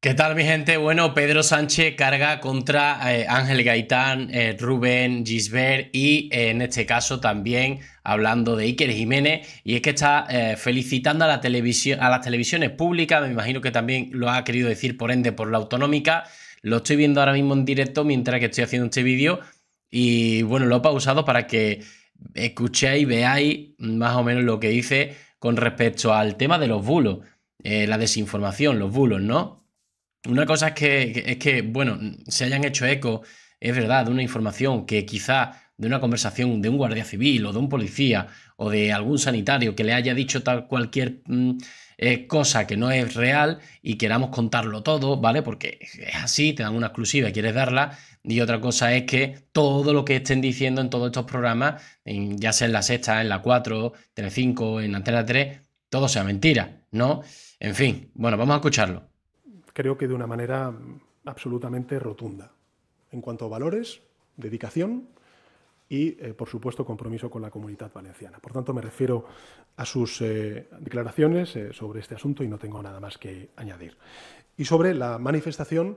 ¿Qué tal mi gente? Bueno, Pedro Sánchez carga contra eh, Ángel Gaitán, eh, Rubén Gisbert y eh, en este caso también hablando de Iker Jiménez y es que está felicitando a, la televisión, a las televisiones públicas, me imagino que también lo ha querido decir por ende por la autonómica, lo estoy viendo ahora mismo en directo mientras que estoy haciendo este vídeo y bueno, lo he pausado para que escuchéis, veáis más o menos lo que dice con respecto al tema de los bulos, la desinformación, los bulos, ¿no? Una cosa es que, es que, bueno, se hayan hecho eco, es verdad, de una información que quizá de una conversación de un guardia civil o de un policía o de algún sanitario que le haya dicho tal cualquier mm, eh, cosa que no es real y queramos contarlo todo, ¿vale? Porque es así, te dan una exclusiva y quieres darla. Y otra cosa es que todo lo que estén diciendo en todos estos programas, ya sea en la sexta, en la 4, Telecinco, en Antena 3, todo sea mentira, ¿no? En fin, bueno, vamos a escucharlo creo que de una manera absolutamente rotunda. En cuanto a valores, dedicación y, eh, por supuesto, compromiso con la comunidad valenciana. Por tanto, me refiero a sus eh, declaraciones eh, sobre este asunto y no tengo nada más que añadir. Y sobre la manifestación,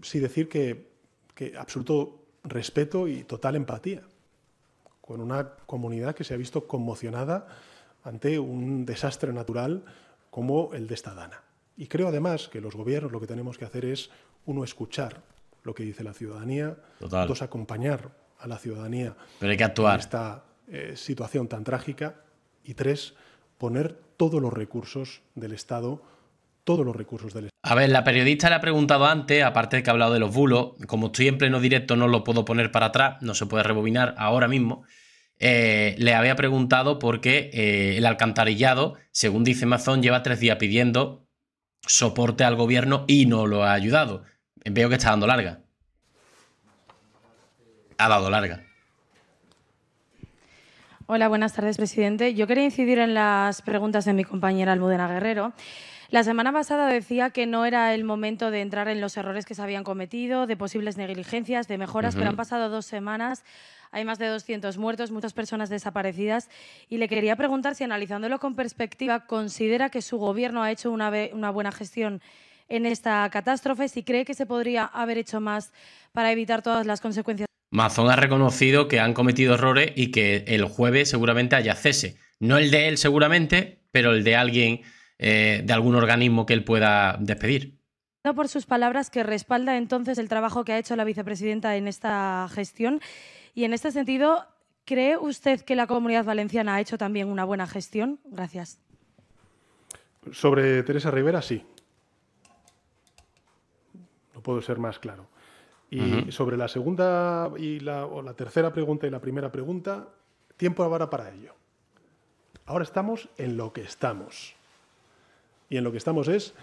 sí decir que, que absoluto respeto y total empatía con una comunidad que se ha visto conmocionada ante un desastre natural como el de esta dana. Y creo además que los gobiernos lo que tenemos que hacer es, uno, escuchar lo que dice la ciudadanía, dos, acompañar a la ciudadanía Pero en esta eh, situación tan trágica y tres, poner todos los recursos del Estado, todos los recursos del Estado. A ver, la periodista le ha preguntado antes, aparte de que ha hablado de los bulos, como estoy en pleno directo no lo puedo poner para atrás, no se puede rebobinar ahora mismo. Eh, le había preguntado por qué eh, el alcantarillado, según dice Mazón, lleva tres días pidiendo soporte al gobierno y no lo ha ayudado. Veo que está dando larga. Ha dado larga. Hola, buenas tardes, presidente. Yo quería incidir en las preguntas de mi compañera Almudena Guerrero. La semana pasada decía que no era el momento de entrar en los errores que se habían cometido, de posibles negligencias, de mejoras, pero han pasado dos semanas. Hay más de 200 muertos, muchas personas desaparecidas. Y le quería preguntar si, analizándolo con perspectiva, considera que su gobierno ha hecho una, una buena gestión en esta catástrofe, si cree que se podría haber hecho más para evitar todas las consecuencias. Mazón ha reconocido que han cometido errores y que el jueves seguramente haya cese. No el de él seguramente, pero el de alguien eh, de algún organismo que él pueda despedir. Por sus palabras, que respalda entonces el trabajo que ha hecho la vicepresidenta en esta gestión. Y en este sentido, ¿cree usted que la comunidad valenciana ha hecho también una buena gestión? Gracias. Sobre Teresa Rivera, sí. No puedo ser más claro. Y sobre la segunda y la, la tercera pregunta y la primera pregunta, tiempo ahora para ello. Ahora estamos en lo que estamos. Y en lo que estamos es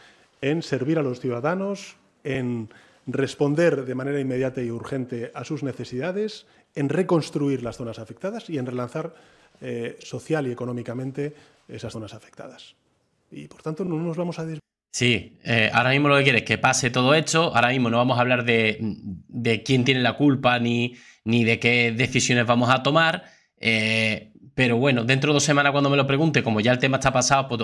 en servir a los ciudadanos, en responder de manera inmediata y urgente a sus necesidades, en reconstruir las zonas afectadas y en relanzar eh, social y económicamente esas zonas afectadas. Y por tanto no nos vamos a Sí, eh, ahora mismo lo que quiere es que pase todo hecho. Ahora mismo no vamos a hablar de, de quién tiene la culpa ni, ni de qué decisiones vamos a tomar. Eh, pero bueno, dentro de dos semanas cuando me lo pregunte, como ya el tema está pasado, pues,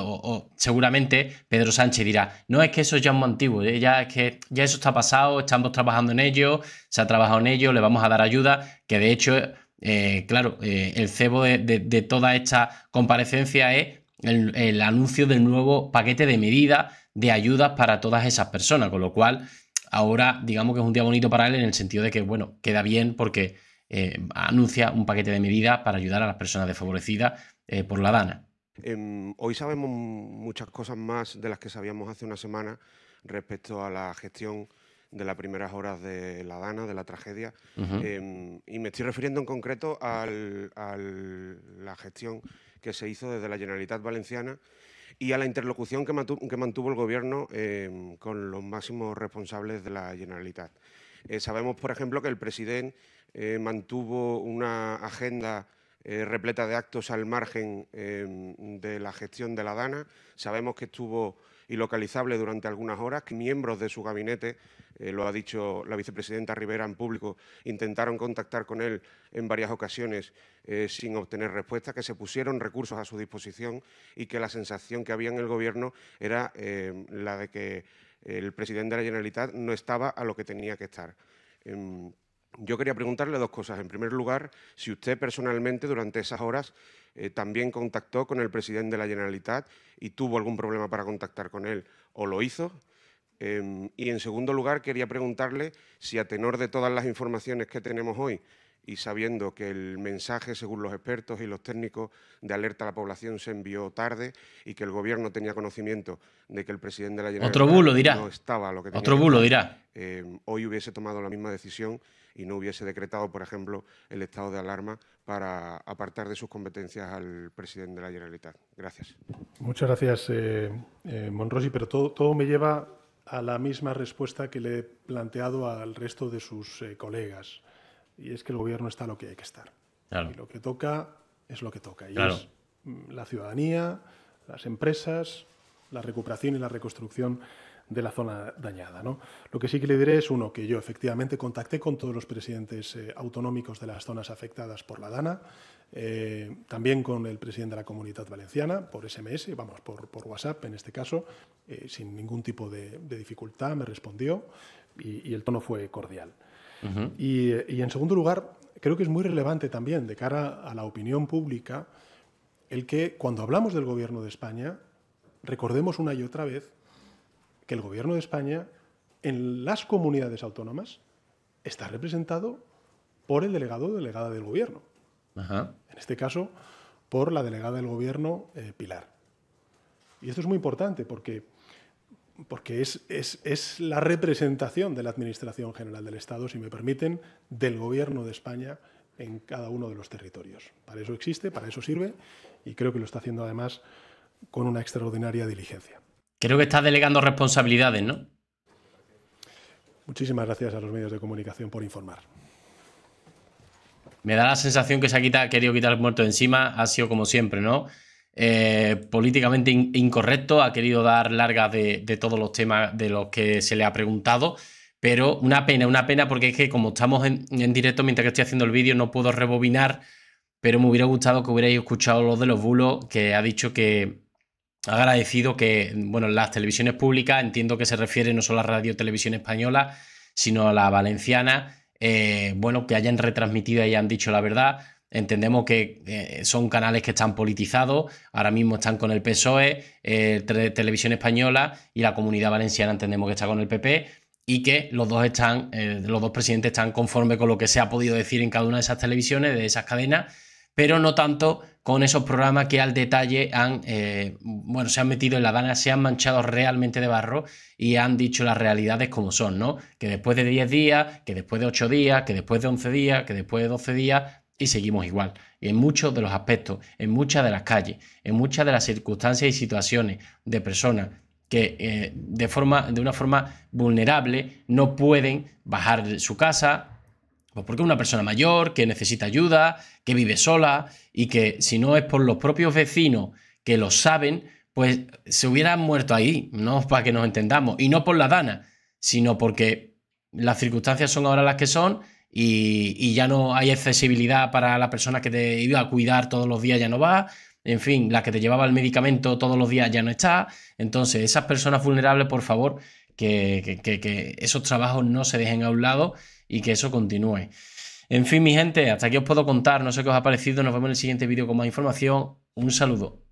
seguramente Pedro Sánchez dirá, no es que eso ya es muy antiguo, eh, ya es que ya eso está pasado, estamos trabajando en ello, se ha trabajado en ello, le vamos a dar ayuda, que de hecho, eh, claro, eh, el cebo de, toda esta comparecencia es el, el anuncio del nuevo paquete de medidas de ayudas para todas esas personas, con lo cual ahora digamos que es un día bonito para él en el sentido de que, bueno, queda bien porque eh, anuncia un paquete de medidas para ayudar a las personas desfavorecidas eh, por la DANA. Em, hoy sabemos muchas cosas más de las que sabíamos hace una semana respecto a la gestión de las primeras horas de la Dana, de la tragedia. Em, y me estoy refiriendo en concreto a la gestión que se hizo desde la Generalitat Valenciana y a la interlocución que mantuvo, el Gobierno em, con los máximos responsables de la Generalitat. Eh, sabemos, por ejemplo, que el presidente eh, mantuvo una agenda eh, repleta de actos al margen em, de la gestión de la DANA. Sabemos que estuvo ilocalizable durante algunas horas, que miembros de su gabinete, lo ha dicho la vicepresidenta Rivera en público, intentaron contactar con él en varias ocasiones sin obtener respuesta, que se pusieron recursos a su disposición y que la sensación que había en el Gobierno era em, la de que el presidente de la Generalitat no estaba a lo que tenía que estar. Em, yo quería preguntarle dos cosas. En primer lugar, si usted personalmente durante esas horas eh, también contactó con el presidente de la Generalitat y tuvo algún problema para contactar con él o lo hizo. Em, y en segundo lugar, quería preguntarle si a tenor de todas las informaciones que tenemos hoy y sabiendo que el mensaje, según los expertos y los técnicos de alerta a la población, se envió tarde y que el gobierno tenía conocimiento de que el presidente de la Generalitat Otro bulo dirá. no estaba lo que Otro bulo dirá. Eh, hoy hubiese tomado la misma decisión y no hubiese decretado, por ejemplo, el estado de alarma para apartar de sus competencias al presidente de la Generalitat. Gracias. Muchas gracias, eh, eh Monrosi, pero todo, todo me lleva a la misma respuesta que le he planteado al resto de sus eh, colegas. Y es que el gobierno está lo que hay que estar. Y lo que toca es lo que toca. Y es mm, la ciudadanía, las empresas, la recuperación y la reconstrucción de la zona dañada. ¿no? Lo que sí que le diré es uno, que yo efectivamente contacté con todos los presidentes eh, autonómicos de las zonas afectadas por la DANA, eh, también con el presidente de la Comunidad Valenciana, por SMS, vamos, por, WhatsApp en este caso, eh, sin ningún tipo de, dificultad me respondió y el tono fue cordial y, en segundo lugar, creo que es muy relevante también de cara a la opinión pública el que cuando hablamos del Gobierno de España, recordemos una y otra vez que el Gobierno de España en las comunidades autónomas está representado por el delegado o delegada del Gobierno. En este caso, por la delegada del Gobierno, eh, Pilar. Y esto es muy importante porque porque es, la representación de la Administración General del Estado, si me permiten, del Gobierno de España en cada uno de los territorios. Para eso existe, para eso sirve y creo que lo está haciendo además con una extraordinaria diligencia. Creo que está delegando responsabilidades, ¿no? Muchísimas gracias a los medios de comunicación por informar. Me da la sensación que se ha, quitado, ha querido quitar el muerto de encima, ha sido como siempre, ¿no? Eh, políticamente incorrecto, ha querido dar largas de, todos los temas de los que se le ha preguntado. Pero una pena, una pena, porque es que como estamos en, directo mientras que estoy haciendo el vídeo, no puedo rebobinar, pero me hubiera gustado que hubierais escuchado lo de los bulos, que ha dicho que, ha agradecido que, bueno, las televisiones públicas, entiendo que se refiere no solo a Radio Televisión Española, sino a la valenciana, eh, bueno, que hayan retransmitido y hayan dicho la verdad. Entendemos que eh, son canales que están politizados, ahora mismo están con el PSOE, eh, Televisión Española y la Comunidad Valenciana entendemos que está con el PP y que los dos están, eh, los dos presidentes están conformes con lo que se ha podido decir en cada una de esas televisiones, de esas cadenas, pero no tanto con esos programas que al detalle han, bueno, se han metido en la dana, se han manchado realmente de barro y han dicho las realidades como son, ¿no? Que después de 10 días, que después de 8 días, que después de 11 días, que después de 12 días, y seguimos igual, en muchos de los aspectos, en muchas de las calles, en muchas de las circunstancias y situaciones de personas que eh, de, forma, de una forma vulnerable no pueden bajar de su casa, pues porque una persona mayor que necesita ayuda, que vive sola y que si no es por los propios vecinos que lo saben, pues se hubieran muerto ahí, no para que nos entendamos, y no por la dana, sino porque las circunstancias son ahora las que son, y, ya no hay accesibilidad para la persona que te iba a cuidar todos los días, ya no va. En fin, la que te llevaba el medicamento todos los días ya no está. Entonces, esas personas vulnerables, por favor, que, que esos trabajos no se dejen a un lado y que eso continúe. En fin, mi gente, hasta aquí os puedo contar. No sé qué os ha parecido. Nos vemos en el siguiente vídeo con más información. Un saludo.